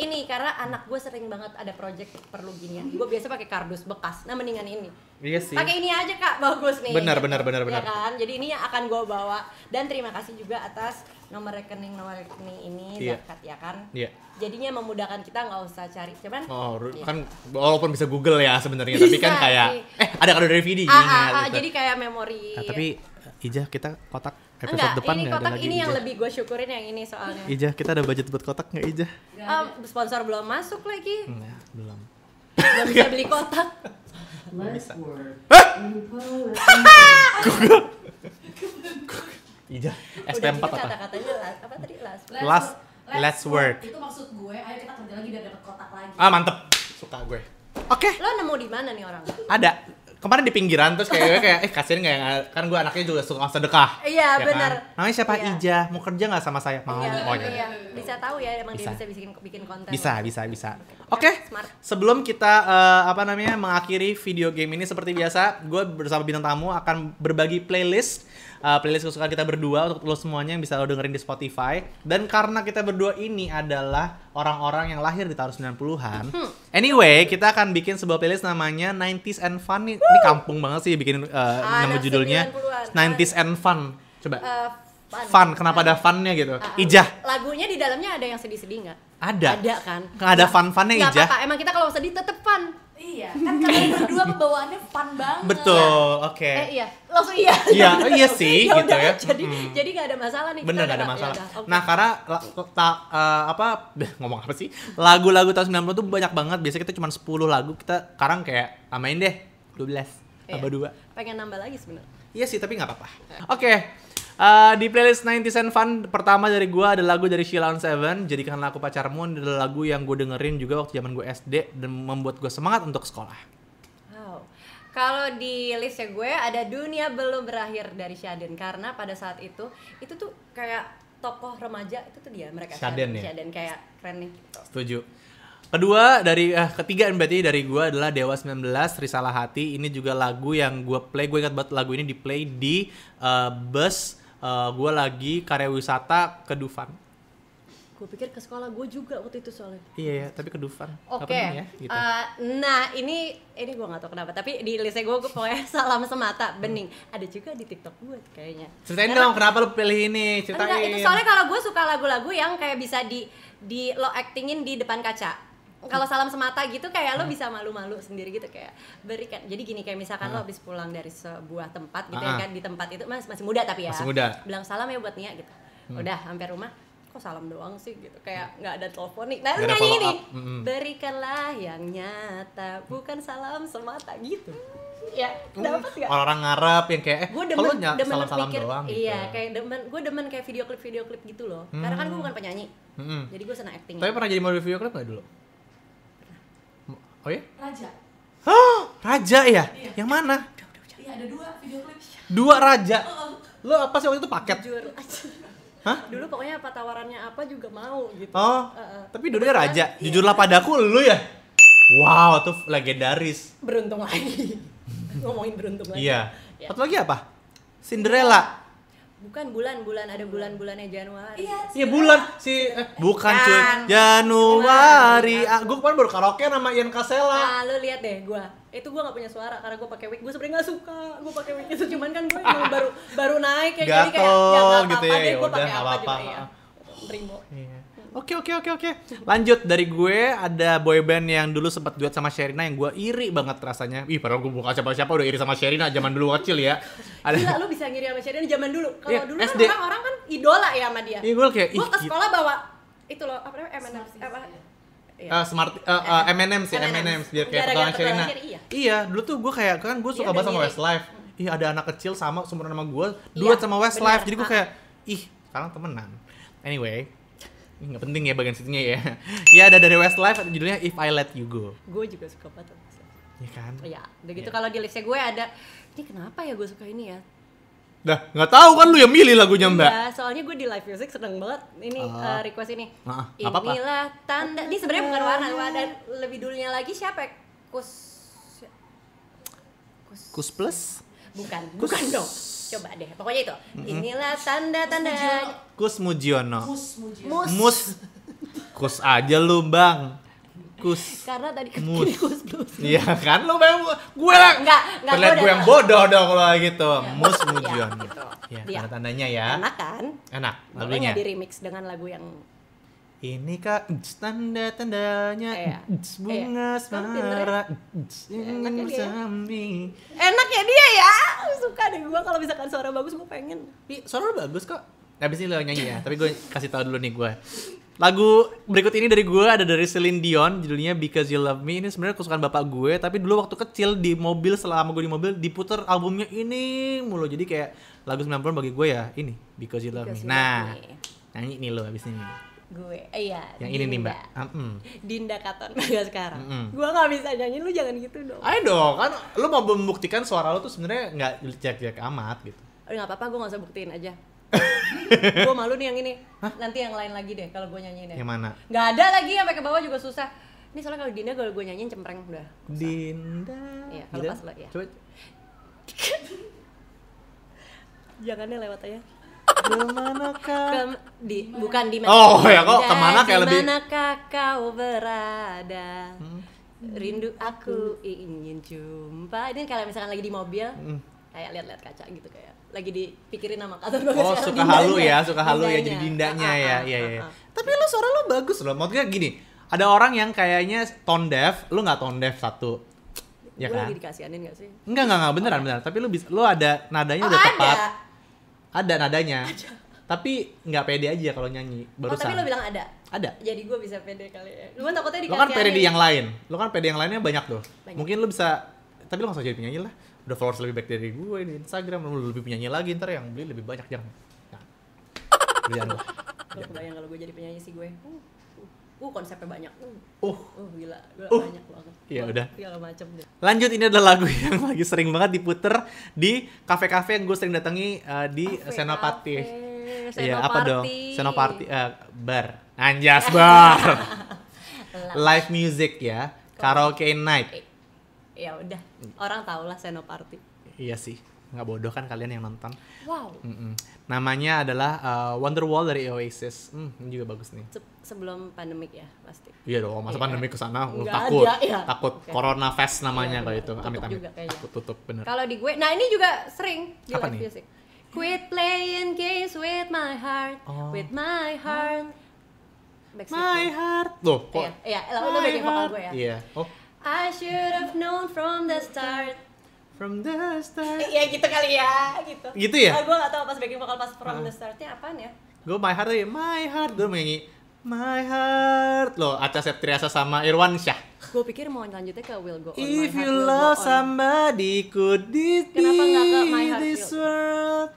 ini karena anak gue sering banget ada project perlu gini ya. Gue biasa pakai kardus bekas. Nah, mendingan ini. Iya sih. Pakai ini aja Kak, bagus nih. Benar, benar, benar, iya benar. Ya kan? Jadi ini yang akan gue bawa dan terima kasih juga atas nomor rekening nomor rekening ini yeah. zakat ya kan yeah. jadinya memudahkan kita nggak usah cari cuman oh ya. kan walaupun bisa Google ya sebenarnya tapi kan kayak eh ada kado dari Vidi ah, ah, ah, gitu. jadi kayak memori nah, tapi eh, Ijah kita kotak episode Enggak, depan ini kotak ada lagi ini Ijah. yang lebih gue syukurin yang ini soalnya Ijah kita ada budget buat kotak nggak Ijah? Um, sponsor belum masuk lagi Enggak, belum belum bisa beli kotak belum bisa Google Iya. SP4 apa? Kata-katanya apa tadi? Last. Last. Let's, let's work. work. Itu maksud gue, ayo kita kerja lagi dan dapat kotak lagi. Ah, mantep. Suka gue. Oke. Okay. Lo nemu di mana nih orang? Ada. Kemarin di pinggiran terus kayak kayak eh kasihan ya? kan gue anaknya juga suka sedekah. Iya, ya kan? benar. Kan? Namanya siapa? Iya. Ija. Mau kerja nggak sama saya? Mau iya, pokoknya. Oh, iya. Bisa tahu ya emang bisa. dia bisa bikin bikin konten. Bisa, bisa, bisa. Oke. Okay. Smart. Sebelum kita uh, apa namanya mengakhiri video game ini seperti biasa, gue bersama bintang tamu akan berbagi playlist uh, playlist kesukaan kita berdua untuk lo semuanya yang bisa lo dengerin di Spotify. Dan karena kita berdua ini adalah orang-orang yang lahir di tahun 90-an. Hmm. Anyway, kita akan bikin sebuah playlist namanya 90s and Fun. Ini, ini kampung banget sih bikin uh, eh, ah, nama judulnya 90s and Fun. Coba. Uh, fun. fun. Kenapa ada ah. funnya gitu? Uh, Ijah. Lagunya di dalamnya ada yang sedih-sedih nggak? Ada. Ada kan? Ada fun-funnya Ijah. apa-apa. Emang kita kalau sedih tetep fun Iya, kan kalian berdua pembawaannya fun banget. Betul, oke. Okay. Eh iya, langsung iya. Iya, iya sih ya gitu ya. Jadi hmm. jadi gak ada masalah nih. Bener gak ada masalah. Ya, okay. Nah, karena ta, uh, apa ngomong apa sih? Lagu-lagu tahun 90 tuh banyak banget. Biasanya kita cuma 10 lagu, kita sekarang kayak amain deh 12 iya, tambah iya. Pengen nambah lagi sebenarnya. Iya sih, tapi nggak apa-apa. Oke. Okay. Eh, di playlist 90 Cent Fun pertama dari gue ada lagu dari Sheila on Seven, Jadikanlah Aku Pacarmu, adalah lagu yang gue dengerin juga waktu zaman gue SD dan membuat gue semangat untuk sekolah. Kalau di listnya gue ada Dunia Belum Berakhir dari Shaden karena pada saat itu itu tuh kayak tokoh remaja itu tuh dia mereka Shaden, Shaden ya. Shaden kayak keren nih. Gitu. Setuju. Kedua dari eh, ketiga berarti dari gue adalah Dewa 19 Risalah Hati. Ini juga lagu yang gue play, gue ingat banget lagu ini di play di uh, eh, bus uh, eh, gue lagi karya wisata ke Dufan gue pikir ke sekolah gue juga waktu itu soalnya iya ya, tapi ke Dufan oke okay. ya, gitu. uh, nah ini ini gue gak tau kenapa tapi di listnya gue pokoknya salam semata bening hmm. ada juga di tiktok gue kayaknya ceritain Karena, dong kenapa lo pilih ini ceritain enggak, itu soalnya kalau gue suka lagu-lagu yang kayak bisa di di lo actingin di depan kaca kalau salam semata gitu kayak lo hmm. bisa malu-malu sendiri gitu kayak berikan jadi gini kayak misalkan uh. lo hmm. habis pulang dari sebuah tempat gitu uh ya hmm. kan di tempat itu mas masih muda tapi ya masih muda bilang salam ya buat Nia gitu hmm. udah hampir rumah kok salam doang sih gitu kayak nggak ada telepon nih nah nyanyi ini hmm berikanlah yang nyata bukan salam semata gitu ya dapat nggak orang-orang ngarep yang kayak eh gue demen, demen salam salam pikir, doang gitu. Iya, ya. kayak demen gue demen kayak video klip video klip gitu loh hmm. karena kan gue bukan penyanyi hmm. jadi gue senang acting tapi pernah jadi model video klip nggak dulu Oh ya? Raja. Hah? Raja ya? Iya. Yang mana? Iya ada dua video klip. Dua Raja. Oh, Lo apa sih waktu itu paket? Jujur Hah? Dulu pokoknya apa tawarannya apa juga mau gitu. Oh. Uh, uh. Tapi ya Raja. Iya. Jujurlah padaku lu ya. Wow, tuh legendaris. Beruntung lagi. Ngomongin beruntung lagi. Iya. Ya. Satu lagi apa? Cinderella. Bukan bulan, bulan ada bulan-bulannya Januari. Iya, ya, bulan si eh, bukan cuy. Januari. Ah, gue kemarin baru karaoke nama Ian Kasela. ah lu lihat deh gua. Itu gua nggak punya suara karena gua pakai wig. Gua sebenarnya nggak suka gua pakai wig itu cuman kan gua baru baru naik ya Gatel, jadi kayak ya apa-apa gitu ya, deh gua ya pakai apa, apa, apa, apa, Iya. Oke oke oke oke. Lanjut dari gue ada boyband yang dulu sempat duet sama Sherina yang gue iri banget rasanya. Ih padahal gue bukan siapa-siapa udah iri sama Sherina zaman dulu kecil ya. Ada... Gila lu bisa ngiri sama Sherina zaman dulu. Kalau yeah, dulu SD. kan orang-orang kan idola ya sama dia. Iya gue kayak gue ke sekolah bawa itu loh apa namanya M&M's apa Uh, smart uh, uh, M&M sih M&M biar kayak sama Sherina. Iya. iya, dulu tuh gue kayak kan gue iya, suka banget sama Westlife. Ih ada anak kecil sama sumber nama gue iya, duet sama Westlife. Jadi gue kayak ih sekarang temenan. Anyway, nggak penting ya bagian situnya ya ya ada dari Westlife judulnya If I Let You Go gue juga suka banget Ya kan? Iya. Udah gitu ya. kalau di listnya gue ada, ini kenapa ya gue suka ini ya? Dah, nggak tahu kan lu yang milih lagunya Mbak. Iya, soalnya gue di live music seneng banget ini uh, uh request ini. Uh, ah, ah. apa apa Inilah tanda. Ini sebenarnya bukan warna, warna lebih dulunya lagi siapa? Kus ya? Kus, Kus plus? bukan bukan dong coba deh pokoknya itu inilah tanda-tanda Kus Mujiono Mus Mujiono. Mus Kus aja lu bang kus karena tadi kan mus kus Mus iya kan lu bang gue lah nggak nggak gue, gue yang bodoh dong kalau gitu iya, mus iya, mujiono ya, gitu. Iya, ya. tanda tandanya ya enak kan enak lagunya di remix dengan lagu yang ini kak tanda tandanya iya. Iya. ya. bunga iya. semara ya ingin bersambi enak ya dia ya suka deh gue kalau misalkan suara bagus gue pengen suara lo bagus kok habis ini lo nyanyi ya tapi gue kasih tau dulu nih gue lagu berikut ini dari gue ada dari Celine Dion judulnya Because You Love Me ini sebenarnya kesukaan bapak gue tapi dulu waktu kecil di mobil selama gue di mobil diputer albumnya ini mulu jadi kayak lagu 90 bagi gue ya ini Because You Love Because Me you nah love me. nyanyi nih lo habis ini gue eh, iya yang Dinda. ini nih mbak uh, -mm. Dinda Katon sekarang mm -mm. gue nggak bisa nyanyi lu jangan gitu dong ayo dong kan lu mau membuktikan suara lu tuh sebenarnya nggak jelek-jelek amat gitu eh, nggak apa-apa gue nggak usah buktiin aja gue malu nih yang ini Hah? nanti yang lain lagi deh kalau gue nyanyiin deh yang mana nggak ada lagi sampai ke bawah juga susah ini soalnya kalau Dinda kalau gue nyanyiin cempreng udah Dinda iya kalau pas lo ya coba jangannya lewat aja kak Ke, di, bukan di mana. Oh ya kok kemana kayak lebih. Kemanakah kau berada? Hmm. Rindu aku ingin jumpa. Ini kalau misalkan lagi di mobil, hmm. kayak lihat-lihat kaca gitu kayak lagi dipikirin nama kata Oh, suka halu ya, suka halu dindanya. ya jadi dindanya ah, ah, ya. Ah, iya iya. Tapi lo suara lo bagus loh. Maksudnya gini, ada orang yang kayaknya tone deaf, lo nggak tone deaf satu. Ya gue kan? lagi dikasihanin gak sih? Enggak, enggak, enggak, beneran, oh, beneran. Tapi lu bisa, lu ada nadanya oh, udah tepat ada nadanya. Ada. Tapi nggak pede aja kalau nyanyi. baru Oh, tapi lo bilang ada. Ada. Jadi gue bisa pede kali ya. Lu kan takutnya dikasih. Lo kan pede di yang lain. Lo kan pede yang lainnya banyak loh. Banyak. Mungkin lo bisa tapi lo nggak usah jadi penyanyi lah. Udah followers lebih baik dari gue di Instagram, lo lebih penyanyi lagi ntar yang beli lebih banyak nah. jangan. Nah. Jangan Kalau kebayang kalau gue jadi penyanyi sih gue. Uh uh konsepnya banyak uh uh, uh gila, gila uh, banyak banget Iya udah segala macam deh lanjut ini adalah lagu yang lagi sering banget diputer di kafe-kafe yang gue sering datangi uh, di Afe, Senopati Senopati iya, apa dong Senopati uh, eh, bar anjas bar live music ya karaoke night Iya udah orang tau lah Senopati iya sih nggak bodoh kan kalian yang nonton. Wow. Mm -mm. Namanya adalah uh, Wonderwall dari Oasis. Hmm, ini juga bagus nih. Se sebelum pandemik ya pasti. Iya dong, masa yeah. pandemik kesana lu uh, takut, ada, ya. takut okay. Corona Fest namanya yeah, kalau iya. itu. Amit amit. Juga, takut tutup bener. Kalau di gue, nah ini juga sering di Apa live nih? music. Quit playing games with my heart, oh. with my heart. Oh. Backstreet my Boys. heart. Loh, iya, kok? Iya, iya, lo bagian vokal gue ya. Iya. Yeah. Oh. I should have known from the start From the start. Iya gitu kali ya, gitu. Gitu ya? Ah, eh, gue gak tau pas backing vokal pas from uh. the startnya apaan ya. Gue my heart ya, my heart. Gue mengi, My heart loh, Aca Septriasa sama Irwan Syah. Gue pikir mau lanjutnya ke Will Go On. If heart, you love somebody, could it be Kenapa This world?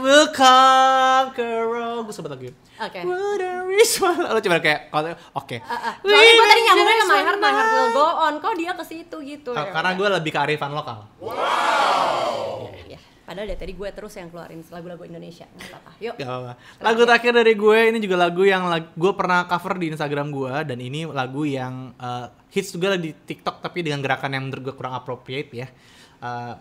will conquer all. Gue sempet lagi. Oke. Okay. Lo coba kayak oke. Okay. Uh, eh, uh. Eh, soalnya gue tadi nyambungnya ke My Heart, My Heart Will Go On. Kok dia ke situ gitu. ya, karena gue lebih ke arifan lokal. Wow. yeah, yeah. Padahal dari tadi gue terus yang keluarin lagu-lagu Indonesia. Gak apa-apa. Yuk. Gak apa-apa. Lagu terakhir dari gue ini juga lagu yang lagu, gue pernah cover di Instagram gue dan ini lagu yang uh, hits juga di TikTok tapi dengan gerakan yang menurut gue kurang appropriate ya. Uh,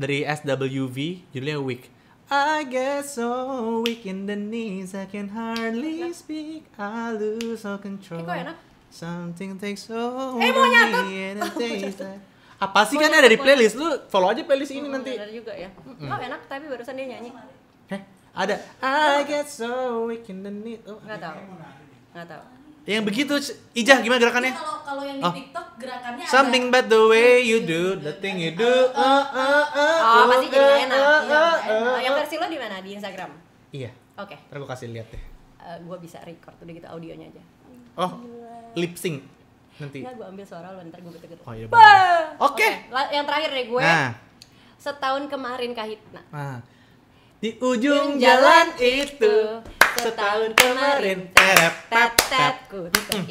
dari SWV judulnya Weak. I get so weak in the knees, I can hardly speak, I lose all control. Kiko enak. Something takes so eh, mau me Apa sih kan ada di playlist lu? Follow aja playlist ini hmm, nanti. Ada juga ya. Hmm, hmm. Oh enak tapi barusan dia nyanyi. Heh, ada. Oh. I get so weak in the knees. Oh, Gak tau. Gak tau. Yang begitu Ijah gimana gerakannya? Kalau kalau yang di oh. TikTok gerakannya Something ada, the way you do, the thing you do. Oh, oh, oh, oh, oh oh pasti jadi enak. Oh, iya, oh, oh, yang versi lo di mana? Di Instagram? Iya. Oke. Okay. Ntar gue kasih lihat deh. Uh, eh, gue bisa record udah gitu audionya aja. Oh, lip sync nanti. Nggak, gue ambil suara lo ntar gue gitu-gitu. Oh iya. Oke. Okay. Okay. Yang terakhir deh gue. Nah. Setahun kemarin Kahitna. Nah. Di ujung, jalan, jalan, jalan itu Setahun kemarin terap tap tap ku tak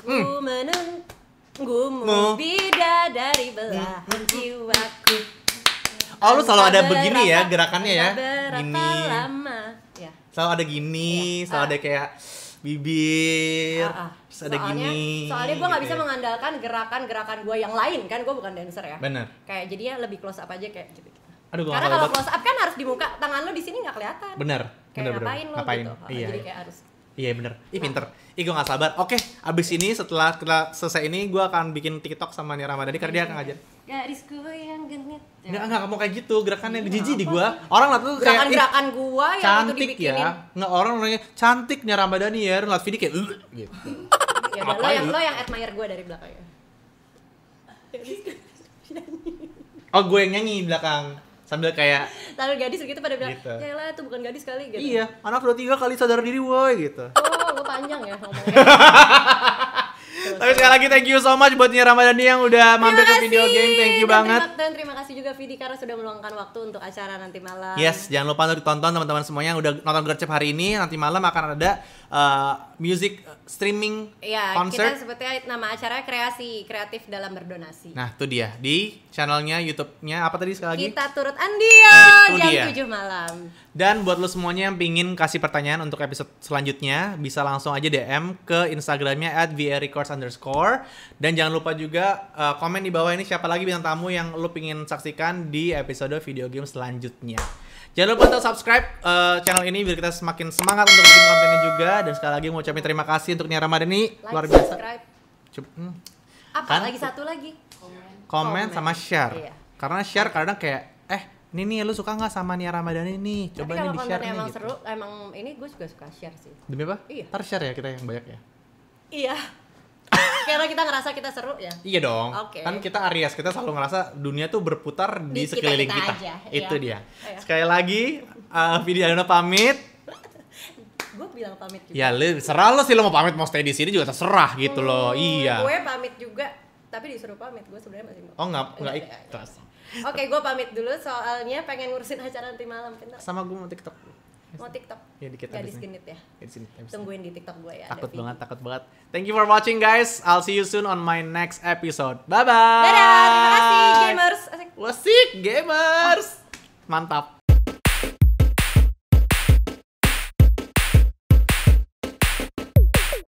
ku menunggumu bida dari belahan mm, mm, mm. jiwaku. Oh lu selalu ada begini ya gerakannya ya. Gini. Ya. Selalu ada gini, ya. selalu ada ah. kayak bibir, ah, ah. ada gini. Soalnya gue nggak gitu bisa ya. mengandalkan gerakan-gerakan gue yang lain kan, gue bukan dancer ya. Bener. Kayak jadinya lebih close up aja kayak gitu. Aduh, Karena kalau close up kan harus dibuka tangan lu di sini nggak kelihatan. Bener kayak bener, ngapain bener. lo ngapain. gitu iya, jadi kayak harus Iya bener, ih nah. pinter, ih gue gak sabar Oke, okay, abis ini setelah setelah selesai ini gue akan bikin TikTok sama Nia Ramadhani Karena dia akan ngajar Garisku yang genit Enggak, ya. enggak, kamu kayak gitu, gerakannya yang jijik di gue Orang lah tuh kayak Gerakan-gerakan gue yang cantik ya Nggak, orang nanya cantik Nia Ramadhani ya Ngeliat video kayak gitu ya, lo, yang, lo yang admire gue dari belakang ya Oh gue yang nyanyi belakang sambil kayak sambil gadis gitu pada bilang gitu. ya lah itu bukan gadis kali gitu iya anak udah tiga kali sadar diri woi gitu oh gue panjang ya ngomongnya Tapi sekali lagi thank you so much buat Nia Ramadhani yang udah mampir ke video game. Thank you dan banget. Terima, dan terima kasih juga Vidi karena sudah meluangkan waktu untuk acara nanti malam. Yes, jangan lupa untuk ditonton teman-teman semuanya yang udah nonton Gercep hari ini. Nanti malam akan ada Eh, music eh, streaming ya, concert. Kita sebetulnya nama acara kreasi kreatif dalam berdonasi. Nah, itu dia di channelnya YouTube-nya apa tadi sekali lagi? Kita turut Andio eh, jam dia. 7 malam. Dan buat lo semuanya yang pingin kasih pertanyaan untuk episode selanjutnya bisa langsung aja DM ke Instagramnya at underscore dan jangan lupa juga uh, komen di bawah ini siapa lagi bintang tamu yang lo pingin saksikan di episode video game selanjutnya. Jangan lupa untuk subscribe uh, channel ini biar kita semakin semangat untuk bikin kontennya juga. Dan sekali lagi mau ucapin terima kasih untuk Nia Ramadhani like, luar biasa. Subscribe. Cep hmm. Apa kan? lagi satu lagi? Comment, Comment sama share. Iya. Karena share kadang kayak eh ini nih lu suka nggak sama Nia Ramadhani nih? Coba Tapi nih di share nih. Emang gitu. seru, emang ini gue juga suka share sih. Demi apa? Iya. Ntar share ya kita yang banyak ya. Iya karena kita ngerasa kita seru ya iya dong okay. kan kita Aries kita selalu ngerasa dunia tuh berputar di, di sekeliling kita, kita. Aja. Iya. itu iya. dia iya. sekali lagi uh, eh, video Alina pamit gue bilang pamit juga ya serah lo sih lo mau pamit mau stay di sini juga terserah gitu hmm, loh iya gue pamit juga tapi disuruh pamit gue sebenarnya masih mau oh nggak iya, nggak iya, ikhlas Oke, gue pamit dulu soalnya pengen ngurusin acara nanti malam. Bentar. Sama gue mau TikTok mau TikTok iya, ya dikit iya, gadis di ya tungguin di TikTok gue ya takut banget takut banget thank you for watching guys I'll see you soon on my next episode bye bye dadah terima kasih gamers asik wasik gamers mantap